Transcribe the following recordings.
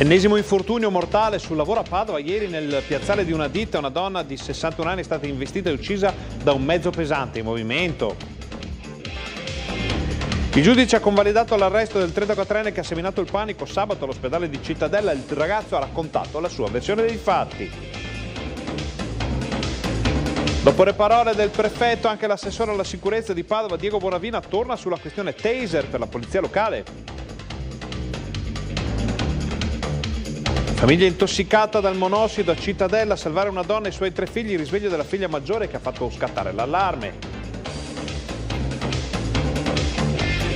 Ennesimo infortunio mortale sul lavoro a Padova. Ieri nel piazzale di una ditta una donna di 61 anni è stata investita e uccisa da un mezzo pesante in movimento. Il giudice ha convalidato l'arresto del 34enne che ha seminato il panico sabato all'ospedale di Cittadella. Il ragazzo ha raccontato la sua versione dei fatti. Dopo le parole del prefetto, anche l'assessore alla sicurezza di Padova, Diego Bonavina, torna sulla questione taser per la polizia locale. Famiglia intossicata dal monossido a Cittadella, salvare una donna e i suoi tre figli, risveglio della figlia maggiore che ha fatto scattare l'allarme.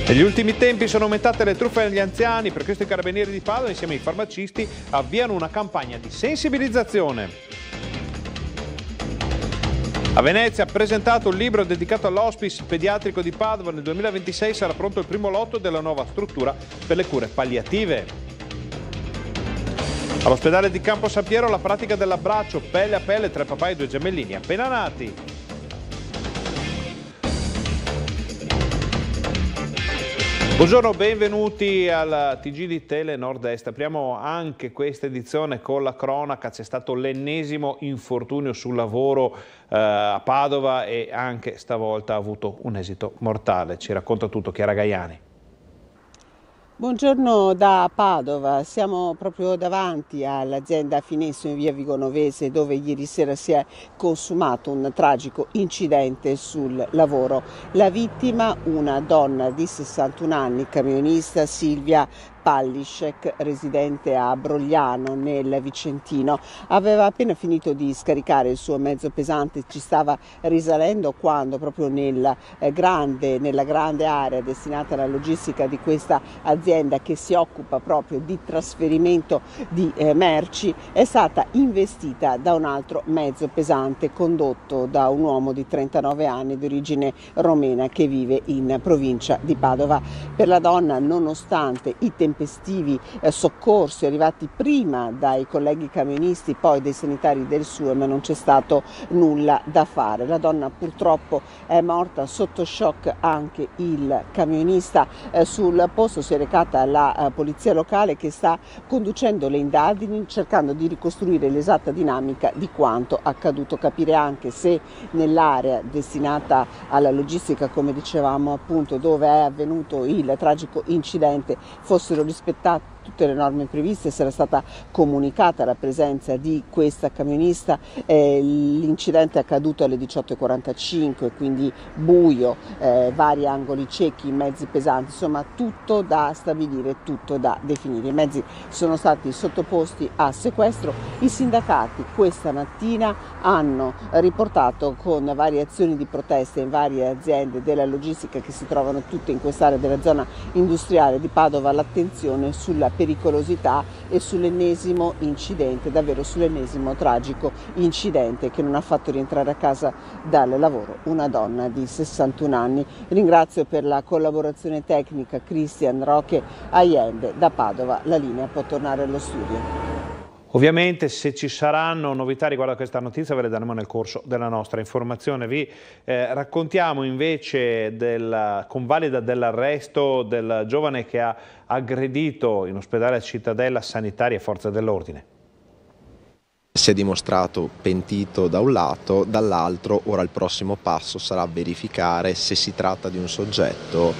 Negli ultimi tempi sono aumentate le truffe agli anziani, per questo i carabinieri di Padova insieme ai farmacisti avviano una campagna di sensibilizzazione. A Venezia ha presentato un libro dedicato all'hospice pediatrico di Padova, nel 2026 sarà pronto il primo lotto della nuova struttura per le cure palliative. All'ospedale di Campo San Piero la pratica dell'abbraccio pelle a pelle tra papà e due gemellini appena nati. Buongiorno, benvenuti al TG di Tele Nord-Est. Apriamo anche questa edizione con la cronaca. C'è stato l'ennesimo infortunio sul lavoro eh, a Padova e anche stavolta ha avuto un esito mortale. Ci racconta tutto Chiara Gaiani. Buongiorno da Padova, siamo proprio davanti all'azienda Finesso in via Vigonovese dove ieri sera si è consumato un tragico incidente sul lavoro. La vittima, una donna di 61 anni, camionista Silvia Pallisek, residente a Brogliano nel Vicentino. Aveva appena finito di scaricare il suo mezzo pesante, ci stava risalendo quando proprio nel, eh, grande, nella grande area destinata alla logistica di questa azienda che si occupa proprio di trasferimento di eh, merci è stata investita da un altro mezzo pesante condotto da un uomo di 39 anni di origine romena che vive in provincia di Padova. Per la donna, nonostante i tempi tempestivi eh, soccorsi arrivati prima dai colleghi camionisti, poi dai sanitari del SUE, ma non c'è stato nulla da fare. La donna purtroppo è morta sotto shock anche il camionista eh, sul posto, si è recata la eh, polizia locale che sta conducendo le indagini cercando di ricostruire l'esatta dinamica di quanto accaduto, capire anche se nell'area destinata alla logistica, come dicevamo appunto, dove è avvenuto il tragico incidente fossero do espetáculo. tutte le norme previste, se era stata comunicata la presenza di questa camionista, eh, l'incidente è accaduto alle 18.45, quindi buio, eh, vari angoli ciechi, mezzi pesanti, insomma tutto da stabilire, tutto da definire. I mezzi sono stati sottoposti a sequestro, i sindacati questa mattina hanno riportato con varie azioni di protesta in varie aziende della logistica che si trovano tutte in quest'area della zona industriale di Padova l'attenzione sulla pericolosità e sull'ennesimo incidente, davvero sull'ennesimo tragico incidente che non ha fatto rientrare a casa dal lavoro una donna di 61 anni. Ringrazio per la collaborazione tecnica Cristian Roche Allende da Padova. La linea può tornare allo studio. Ovviamente se ci saranno novità riguardo a questa notizia ve le daremo nel corso della nostra informazione. Vi eh, raccontiamo invece della convalida dell'arresto del giovane che ha aggredito in ospedale a Cittadella sanitaria e forze dell'ordine si è dimostrato pentito da un lato, dall'altro ora il prossimo passo sarà verificare se si tratta di un soggetto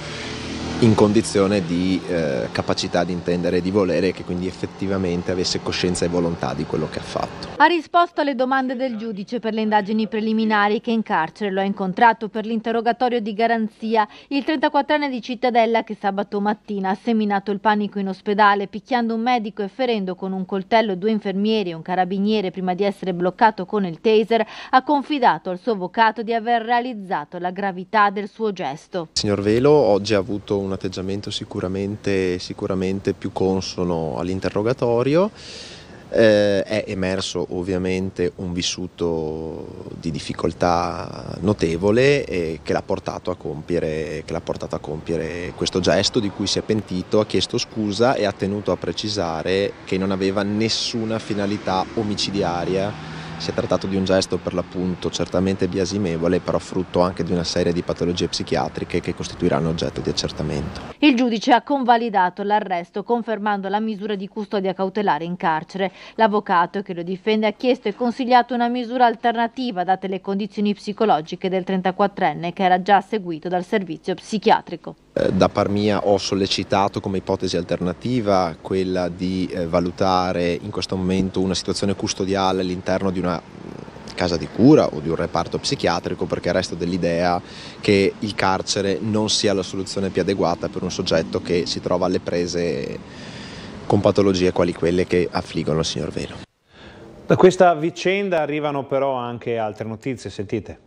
in condizione di eh, capacità di intendere e di volere e che quindi effettivamente avesse coscienza e volontà di quello che ha fatto. Ha risposto alle domande del giudice per le indagini preliminari che in carcere lo ha incontrato per l'interrogatorio di garanzia il 34enne di Cittadella che sabato mattina ha seminato il panico in ospedale picchiando un medico e ferendo con un coltello due infermieri e un carabiniere prima di essere bloccato con il taser ha confidato al suo avvocato di aver realizzato la gravità del suo gesto. Signor Velo oggi ha avuto un un atteggiamento sicuramente, sicuramente più consono all'interrogatorio. Eh, è emerso ovviamente un vissuto di difficoltà notevole eh, che, l'ha portato a compiere, che l'ha portato a compiere questo gesto di cui si è pentito, ha chiesto scusa e ha tenuto a precisare che non aveva nessuna finalità omicidiaria si è trattato di un gesto per l'appunto certamente biasimevole, però frutto anche di una serie di patologie psichiatriche che costituiranno oggetto di accertamento. Il giudice ha convalidato l'arresto confermando la misura di custodia cautelare in carcere. L'avvocato che lo difende ha chiesto e consigliato una misura alternativa date le condizioni psicologiche del 34enne che era già seguito dal servizio psichiatrico. Eh, da par mia ho sollecitato come ipotesi alternativa quella di eh, valutare in questo momento una situazione custodiale all'interno di una mm, casa di cura o di un reparto psichiatrico perché resto dell'idea che il carcere non sia la soluzione più adeguata per un soggetto che si trova alle prese con patologie quali quelle che affliggono il signor Velo. Da questa vicenda arrivano però anche altre notizie, sentite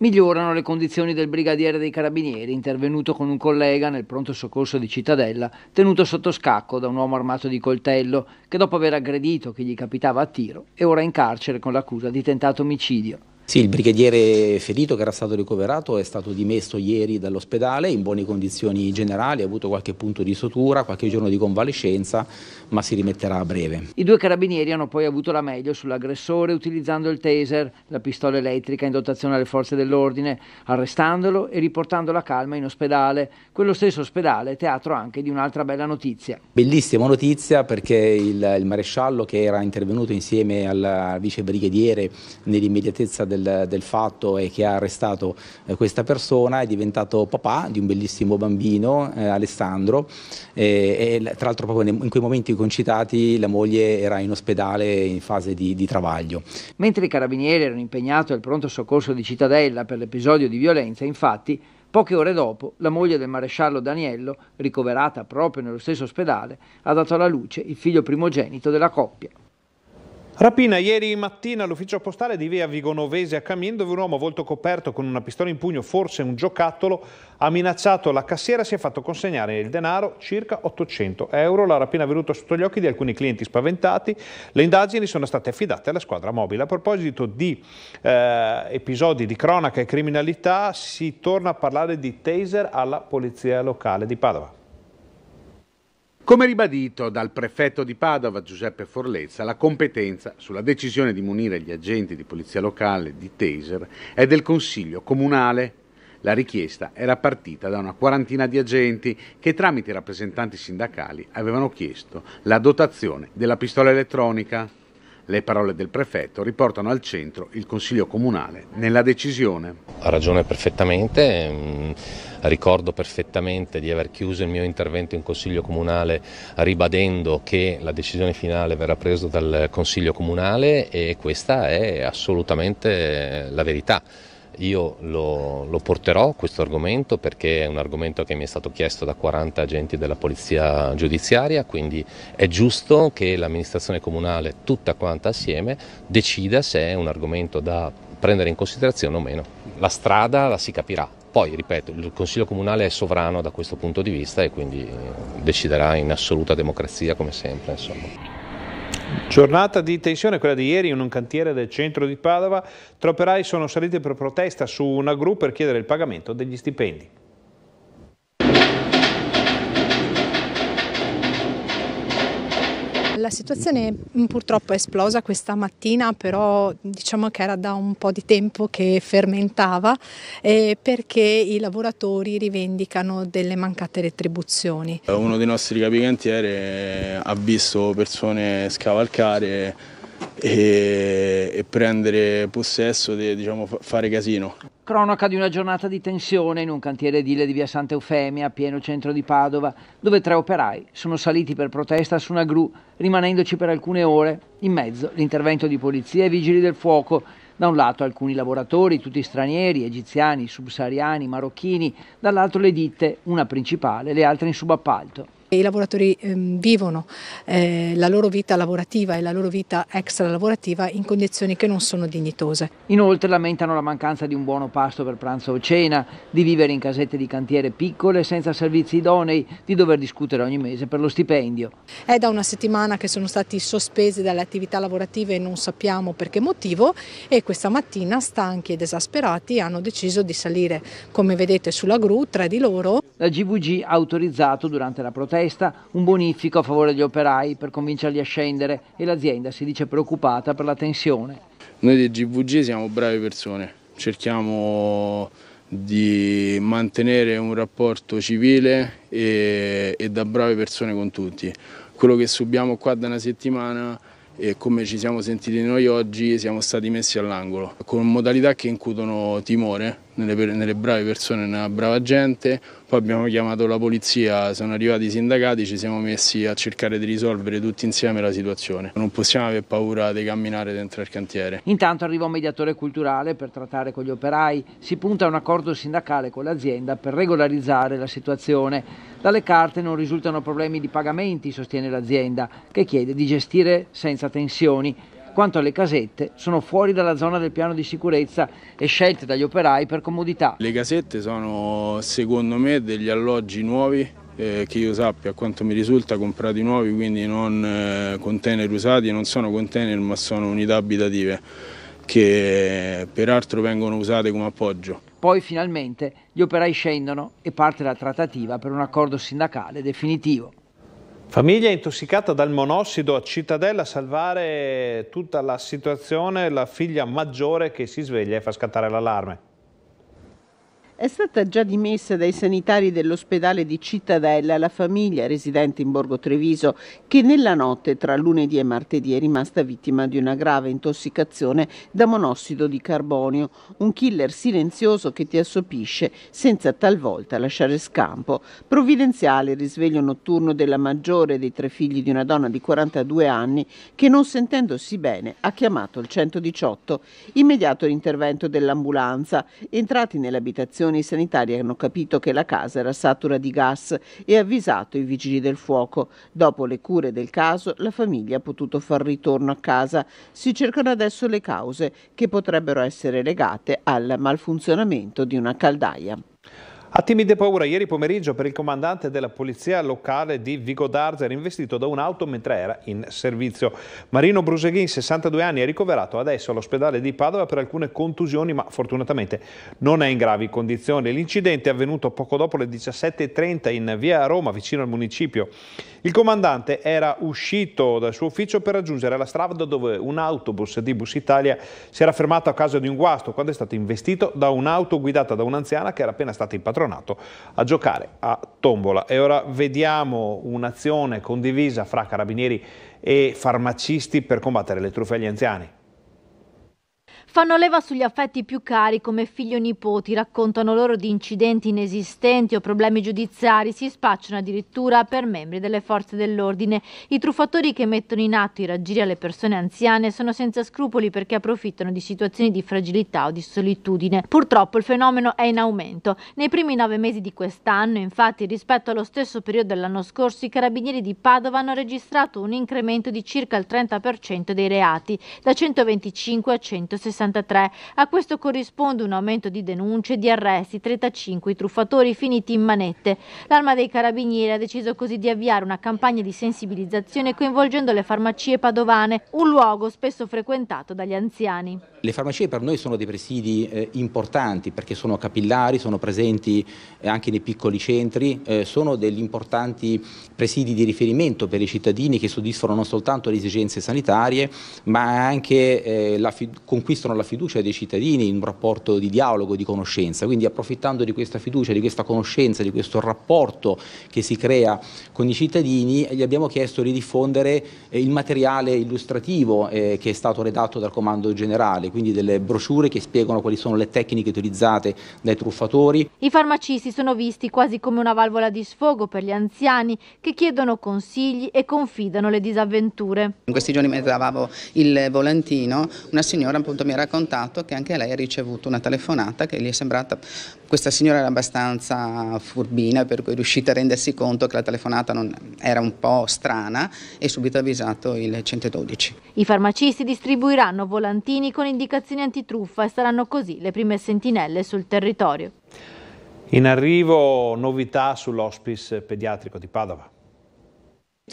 migliorano le condizioni del brigadiere dei carabinieri, intervenuto con un collega nel pronto soccorso di Cittadella, tenuto sotto scacco da un uomo armato di coltello, che dopo aver aggredito chi gli capitava a tiro è ora in carcere con l'accusa di tentato omicidio. Sì, il brigadiere ferito che era stato ricoverato è stato dimesso ieri dall'ospedale in buone condizioni generali, ha avuto qualche punto di sutura, qualche giorno di convalescenza, ma si rimetterà a breve. I due carabinieri hanno poi avuto la meglio sull'aggressore utilizzando il taser, la pistola elettrica in dotazione alle forze dell'ordine, arrestandolo e riportando la calma in ospedale. Quello stesso ospedale è teatro anche di un'altra bella notizia. Bellissima notizia perché il, il maresciallo che era intervenuto insieme al vice brigadiere nell'immediatezza del del, del fatto e che ha arrestato eh, questa persona, è diventato papà di un bellissimo bambino, eh, Alessandro, e, e tra l'altro proprio in quei momenti concitati la moglie era in ospedale in fase di, di travaglio. Mentre i carabinieri erano impegnati al pronto soccorso di Cittadella per l'episodio di violenza, infatti, Poche ore dopo, la moglie del maresciallo Daniello, ricoverata proprio nello stesso ospedale, ha dato alla luce il figlio primogenito della coppia. Rapina ieri mattina all'ufficio postale di via Vigonovese a Camin dove un uomo volto coperto con una pistola in pugno, forse un giocattolo, ha minacciato la cassiera e si è fatto consegnare il denaro, circa 800 euro. La rapina è venuta sotto gli occhi di alcuni clienti spaventati. Le indagini sono state affidate alla squadra mobile. A proposito di eh, episodi di cronaca e criminalità si torna a parlare di taser alla polizia locale di Padova. Come ribadito dal prefetto di Padova Giuseppe Forlezza, la competenza sulla decisione di munire gli agenti di polizia locale di Taser è del Consiglio Comunale. La richiesta era partita da una quarantina di agenti che tramite rappresentanti sindacali avevano chiesto la dotazione della pistola elettronica. Le parole del prefetto riportano al centro il Consiglio Comunale nella decisione. Ha ragione perfettamente, mm, ricordo perfettamente di aver chiuso il mio intervento in Consiglio Comunale ribadendo che la decisione finale verrà presa dal Consiglio Comunale e questa è assolutamente eh, la verità. Io lo, lo porterò questo argomento perché è un argomento che mi è stato chiesto da 40 agenti della polizia giudiziaria, quindi è giusto che l'amministrazione comunale tutta quanta assieme decida se è un argomento da prendere in considerazione o meno. La strada la si capirà, poi, ripeto, il Consiglio Comunale è sovrano da questo punto di vista e quindi deciderà in assoluta democrazia come sempre. Insomma. Giornata di tensione quella di ieri in un cantiere del centro di Padova. Tre operai sono saliti per protesta su una gru per chiedere il pagamento degli stipendi. la situazione mm, purtroppo è esplosa questa mattina, però diciamo che era da un po' di tempo che fermentava eh, perché i lavoratori rivendicano delle mancate retribuzioni. Uno dei nostri capicantiere eh, ha visto persone scavalcare e, e prendere possesso, de, diciamo, fare casino. Cronaca di una giornata di tensione in un cantiere edile di via Santa Eufemia, pieno centro di Padova, dove tre operai sono saliti per protesta su una gru, rimanendoci per alcune ore in mezzo l'intervento di polizia e vigili del fuoco da un lato alcuni lavoratori, tutti stranieri, egiziani, subsahariani, marocchini, dall'altro le ditte, una principale, le altre in subappalto. I lavoratori ehm, vivono eh, la loro vita lavorativa e la loro vita extra lavorativa in condizioni che non sono dignitose. Inoltre lamentano la mancanza di un buono pasto per pranzo o cena, di vivere in casette di cantiere piccole senza servizi idonei, di dover discutere ogni mese per lo stipendio. È da una settimana che sono stati sospesi dalle attività lavorative e non sappiamo per che motivo e questa mattina stanchi ed esasperati hanno deciso di salire come vedete sulla gru, tra di loro. La GVG ha autorizzato durante la protesta resta un bonifico a favore degli operai per convincerli a scendere e l'azienda si dice preoccupata per la tensione. Noi del GVG siamo brave persone, cerchiamo di mantenere un rapporto civile e, e, da brave persone con tutti. Quello che subiamo qua da una settimana e come ci siamo sentiti noi oggi siamo stati messi all'angolo con modalità che incutono timore nelle, nelle brave persone, e nella brava gente poi abbiamo chiamato la polizia, sono arrivati i sindacati, ci siamo messi a cercare di risolvere tutti insieme la situazione. Non possiamo aver paura di camminare dentro il cantiere. Intanto arriva un mediatore culturale per trattare con gli operai, si punta a un accordo sindacale con l'azienda per regolarizzare la situazione. Dalle carte non risultano problemi di pagamenti, sostiene l'azienda, che chiede di gestire senza tensioni quanto le casette sono fuori dalla zona del piano di sicurezza e scelte dagli operai per comodità. Le casette sono secondo me degli alloggi nuovi eh, che io sappia, a quanto mi risulta, comprati nuovi, quindi non eh, container usati, non sono container ma sono unità abitative che peraltro vengono usate come appoggio. Poi finalmente gli operai scendono e parte la trattativa per un accordo sindacale definitivo. Famiglia intossicata dal monossido a Cittadella, a salvare tutta la situazione, la figlia maggiore che si sveglia e fa scattare l'allarme. È stata già dimessa dai sanitari dell'ospedale di Cittadella la famiglia residente in Borgo Treviso che nella notte tra lunedì e martedì è rimasta vittima di una grave intossicazione da monossido di carbonio, un killer silenzioso che ti assopisce senza talvolta lasciare scampo. Provvidenziale il risveglio notturno della maggiore dei tre figli di una donna di 42 anni che non sentendosi bene ha chiamato il 118. Immediato l'intervento dell'ambulanza. Entrati nell'abitazione stazioni sanitarie hanno capito che la casa era satura di gas e avvisato i vigili del fuoco. Dopo le cure del caso, la famiglia ha potuto far ritorno a casa. Si cercano adesso le cause che potrebbero essere legate al malfunzionamento di una caldaia. A timide paura ieri pomeriggio per il comandante della polizia locale di Vigo d'Arzer investito da un'auto mentre era in servizio. Marino Bruseghin, 62 anni, è ricoverato adesso all'ospedale di Padova per alcune contusioni ma fortunatamente non è in gravi condizioni. L'incidente è avvenuto poco dopo le 17.30 in via Roma vicino al municipio. Il comandante era uscito dal suo ufficio per raggiungere la strada dove un autobus di Bus Italia si era fermato a causa di un guasto quando è stato investito da un'auto guidata da un'anziana che era appena stata impatrocinata cronato a giocare a tombola. E ora vediamo un'azione condivisa fra carabinieri e farmacisti per combattere le truffe agli anziani. Fanno leva sugli affetti più cari come figli o nipoti, raccontano loro di incidenti inesistenti o problemi giudiziari, si spacciano addirittura per membri delle forze dell'ordine. I truffatori che mettono in atto i raggiri alle persone anziane sono senza scrupoli perché approfittano di situazioni di fragilità o di solitudine. Purtroppo il fenomeno è in aumento. Nei primi nove mesi di quest'anno, infatti, rispetto allo stesso periodo dell'anno scorso, i carabinieri di Padova hanno registrato un incremento di circa il 30% dei reati, da 125 a 160. 63. A questo corrisponde un aumento di denunce e di arresti, 35 i truffatori finiti in manette. L'arma dei carabinieri ha deciso così di avviare una campagna di sensibilizzazione coinvolgendo le farmacie padovane, un luogo spesso frequentato dagli anziani. Le farmacie per noi sono dei presidi eh, importanti perché sono capillari, sono presenti eh, anche nei piccoli centri, eh, sono degli importanti presidi di riferimento per i cittadini che soddisfano non soltanto le esigenze sanitarie ma anche eh, la conquistano la fiducia dei cittadini in un rapporto di dialogo, di conoscenza. Quindi approfittando di questa fiducia, di questa conoscenza, di questo rapporto che si crea con i cittadini, gli abbiamo chiesto di diffondere eh, il materiale illustrativo eh, che è stato redatto dal Comando Generale manuali, quindi delle brochure che spiegano quali sono le tecniche utilizzate dai truffatori. I farmacisti sono visti quasi come una valvola di sfogo per gli anziani che chiedono consigli e confidano le disavventure. In questi giorni mentre davavo il volantino, una signora appunto mi ha raccontato che anche lei ha ricevuto una telefonata che gli è sembrata questa signora era abbastanza furbina, per cui è riuscita a rendersi conto che la telefonata non, era un po' strana e subito ha avvisato il 112. I farmacisti distribuiranno volantini con indicazioni antitruffa e saranno così le prime sentinelle sul territorio. In arrivo novità sull'ospice pediatrico di Padova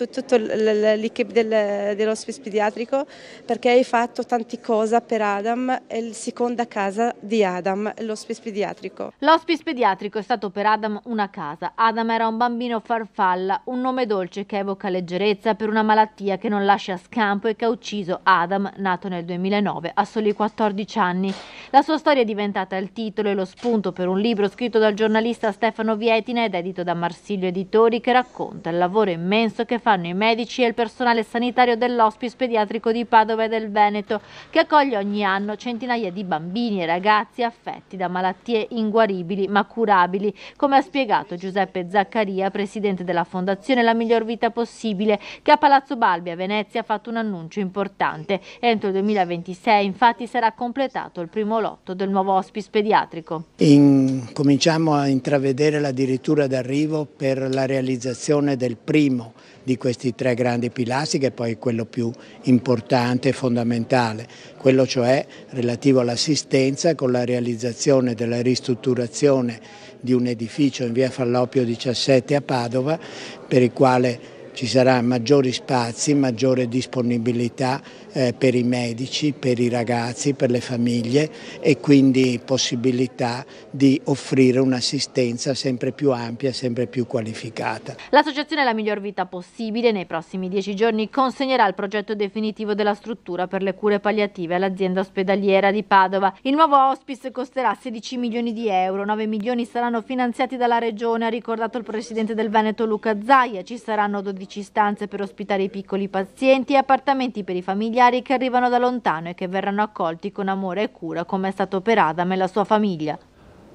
tutto l'equipe del, dell'ospice pediatrico perché hai fatto tante cose per Adam, è la seconda casa di Adam, l'ospice pediatrico. L'ospice pediatrico è stato per Adam una casa. Adam era un bambino farfalla, un nome dolce che evoca leggerezza per una malattia che non lascia scampo e che ha ucciso Adam, nato nel 2009, a soli 14 anni. La sua storia è diventata il titolo e lo spunto per un libro scritto dal giornalista Stefano Vietina ed edito da Marsilio Editori che racconta il lavoro immenso che fa fanno i medici e il personale sanitario dell'ospice pediatrico di Padova e del Veneto, che accoglie ogni anno centinaia di bambini e ragazzi affetti da malattie inguaribili ma curabili, come ha spiegato Giuseppe Zaccaria, presidente della Fondazione La Miglior Vita Possibile, che a Palazzo Balbi a Venezia ha fatto un annuncio importante. Entro il 2026 infatti sarà completato il primo lotto del nuovo ospice pediatrico. In, cominciamo a intravedere la dirittura d'arrivo per la realizzazione del primo di questi tre grandi pilastri che è poi quello più importante e fondamentale, quello cioè relativo all'assistenza con la realizzazione della ristrutturazione di un edificio in via Falloppio 17 a Padova per il quale ci saranno maggiori spazi, maggiore disponibilità eh, per i medici, per i ragazzi, per le famiglie e quindi possibilità di offrire un'assistenza sempre più ampia, sempre più qualificata. L'associazione La miglior vita possibile nei prossimi dieci giorni consegnerà il progetto definitivo della struttura per le cure palliative all'azienda ospedaliera di Padova. Il nuovo hospice costerà 16 milioni di euro, 9 milioni saranno finanziati dalla regione, ha ricordato il presidente del Veneto Luca Zaia. Ci saranno 12 stanze per ospitare i piccoli pazienti e appartamenti per i familiari familiari che arrivano da lontano e che verranno accolti con amore e cura come è stato per Adam e la sua famiglia.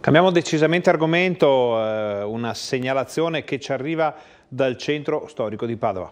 Cambiamo decisamente argomento, eh, una segnalazione che ci arriva dal centro storico di Padova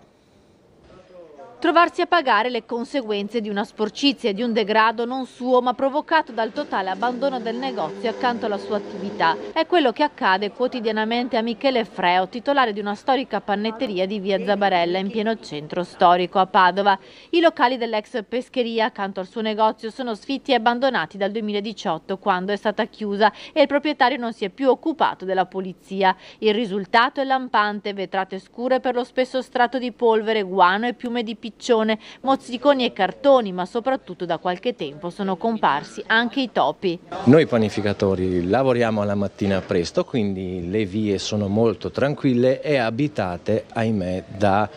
trovarsi a pagare le conseguenze di una sporcizia e di un degrado non suo ma provocato dal totale abbandono del negozio accanto alla sua attività. È quello che accade quotidianamente a Michele Freo, titolare di una storica pannetteria di via Zabarella in pieno centro storico a Padova. I locali dell'ex pescheria accanto al suo negozio sono sfitti e abbandonati dal 2018 quando è stata chiusa e il proprietario non si è più occupato della polizia. Il risultato è lampante, vetrate scure per lo spesso strato di polvere, guano e piume di piccione ciccione, mozziconi e cartoni, ma soprattutto da qualche tempo sono comparsi anche i topi. Noi panificatori lavoriamo la mattina presto, quindi le vie sono molto tranquille e abitate, ahimè, da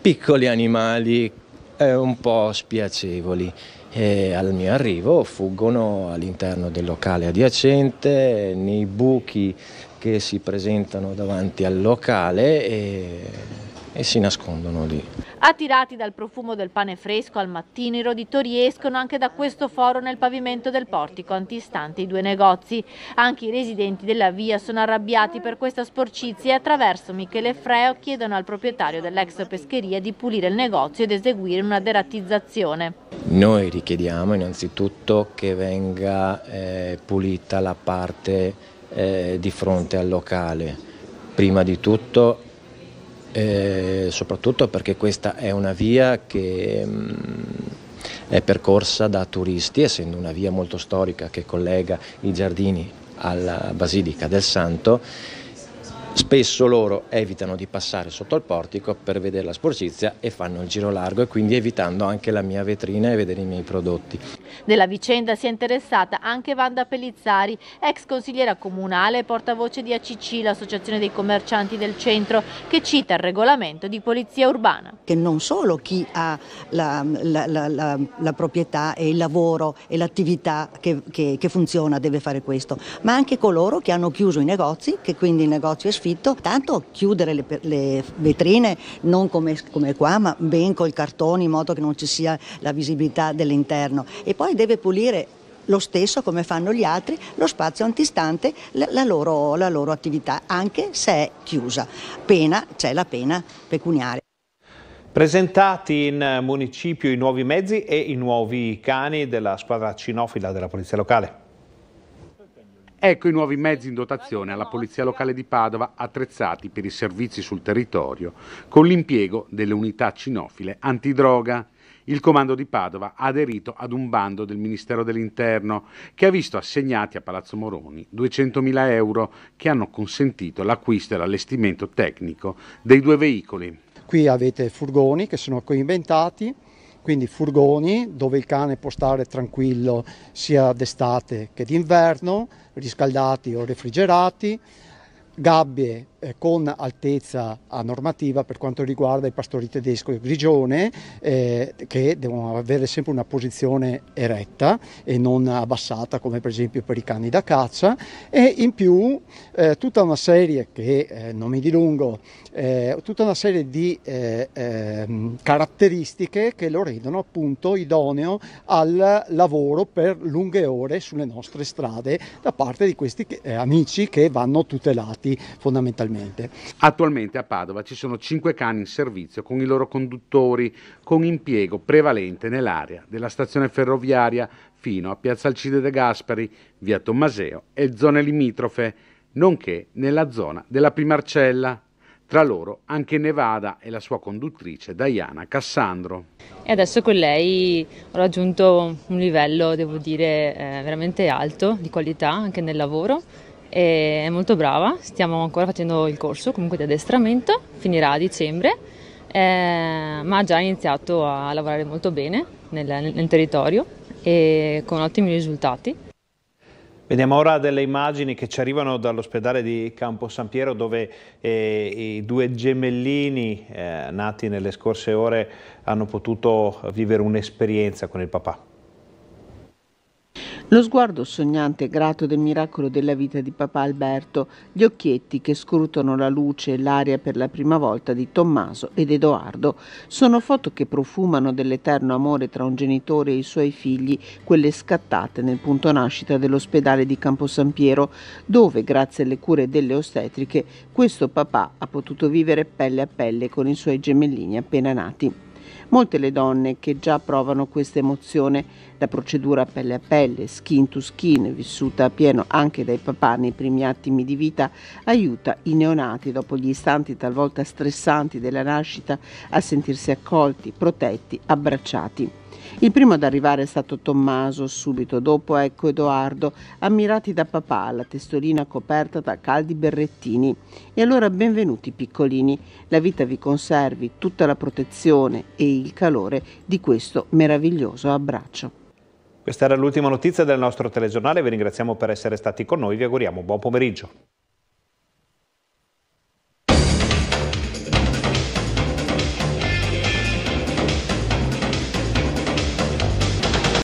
piccoli animali eh, un po' spiacevoli. E al mio arrivo fuggono all'interno del locale adiacente, nei buchi che si presentano davanti al locale e e si nascondono lì. Attirati dal profumo del pane fresco al mattino, i roditori escono anche da questo foro nel pavimento del portico antistante i due negozi. Anche i residenti della via sono arrabbiati per questa sporcizia e attraverso Michele Freo chiedono al proprietario dell'ex pescheria di pulire il negozio ed eseguire una derattizzazione. Noi richiediamo innanzitutto che venga eh, pulita la parte eh, di fronte al locale. Prima di tutto eh, soprattutto perché questa è una via che mh, mm, è percorsa da turisti, essendo una via molto storica che collega i giardini alla Basilica del Santo Spesso loro evitano di passare sotto al portico per vedere la sporcizia e fanno il giro largo e quindi evitando anche la mia vetrina e vedere i miei prodotti. Della vicenda si è interessata anche Vanda Pellizzari, ex consigliera comunale e portavoce di ACC, l'associazione dei commercianti del centro, che cita il regolamento di polizia urbana. Che non solo chi ha la, la, la, la proprietà e il lavoro e l'attività che, che, che funziona deve fare questo, ma anche coloro che hanno chiuso i negozi, che quindi il negozio è sfuggito soffitto, tanto chiudere le, le vetrine non come, come, qua ma ben col cartone in modo che non ci sia la visibilità dell'interno e poi deve pulire lo stesso come fanno gli altri lo spazio antistante la, la, loro, la loro attività anche se è chiusa. Pena, c'è la pena pecuniaria. Presentati in municipio i nuovi mezzi e i nuovi cani della squadra cinofila della Polizia Locale. Ecco i nuovi mezzi in dotazione alla Polizia Locale di Padova attrezzati per i servizi sul territorio con l'impiego delle unità cinofile antidroga. Il comando di Padova ha aderito ad un bando del Ministero dell'Interno che ha visto assegnati a Palazzo Moroni 200.000 euro che hanno consentito l'acquisto e l'allestimento tecnico dei due veicoli. Qui avete furgoni che sono coinventati quindi furgoni dove il cane può stare tranquillo sia d'estate che d'inverno, riscaldati o refrigerati, gabbie eh, con altezza a normativa per quanto riguarda i pastori tedesco e grigione eh, che devono avere sempre una posizione eretta e non abbassata come per esempio per i cani da caccia e in più eh, tutta una serie che eh, non mi dilungo eh, tutta una serie di ehm, caratteristiche che lo rendono appunto idoneo al lavoro per lunghe ore sulle nostre strade da parte di questi amici che vanno tutelati fondamentalmente recentemente. Attualmente a Padova ci sono cinque cani in servizio con i loro conduttori, con impiego prevalente nell'area della stazione ferroviaria fino a Piazza Alcide De Gasperi, via Tommaseo e zone limitrofe, nonché nella zona della Primarcella tra loro anche Nevada e la sua conduttrice Diana Cassandro. E adesso con lei ho raggiunto un livello, devo dire, eh, veramente alto di qualità anche nel lavoro è molto brava, stiamo ancora facendo il corso comunque di addestramento, finirà a dicembre, eh, ma ha già iniziato a lavorare molto bene nel, nel, nel territorio e con ottimi risultati. Vediamo ora delle immagini che ci arrivano dall'ospedale di Campo San Piero dove eh, i due gemellini eh, nati nelle scorse ore hanno potuto vivere un'esperienza con il papà. Lo sguardo sognante e grato del miracolo della vita di papà Alberto, gli occhietti che scrutano la luce e l'aria per la prima volta di Tommaso ed Edoardo, sono foto che profumano dell'eterno amore tra un genitore e i suoi figli, quelle scattate nel punto nascita dell'ospedale di Campo San Piero, dove, grazie alle cure delle ostetriche, questo papà ha potuto vivere pelle a pelle con i suoi gemellini appena nati. Molte le donne che già provano questa emozione, la procedura pelle a pelle, skin to skin, vissuta a pieno anche dai papà nei primi attimi di vita, aiuta i neonati dopo gli istanti talvolta stressanti della nascita a sentirsi accolti, protetti, abbracciati. Il primo ad arrivare è stato Tommaso, subito dopo ecco Edoardo, ammirati da papà, la testolina coperta da caldi berrettini. E allora benvenuti piccolini, la vita vi conservi tutta la protezione e il calore di questo meraviglioso abbraccio. Questa era l'ultima notizia del nostro telegiornale, vi ringraziamo per essere stati con noi, vi auguriamo buon pomeriggio.